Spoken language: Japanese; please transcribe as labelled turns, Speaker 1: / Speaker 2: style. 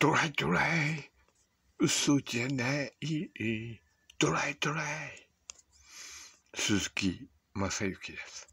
Speaker 1: ドライドライ嘘じゃない
Speaker 2: ドライドライ
Speaker 3: 鈴木
Speaker 2: 正幸です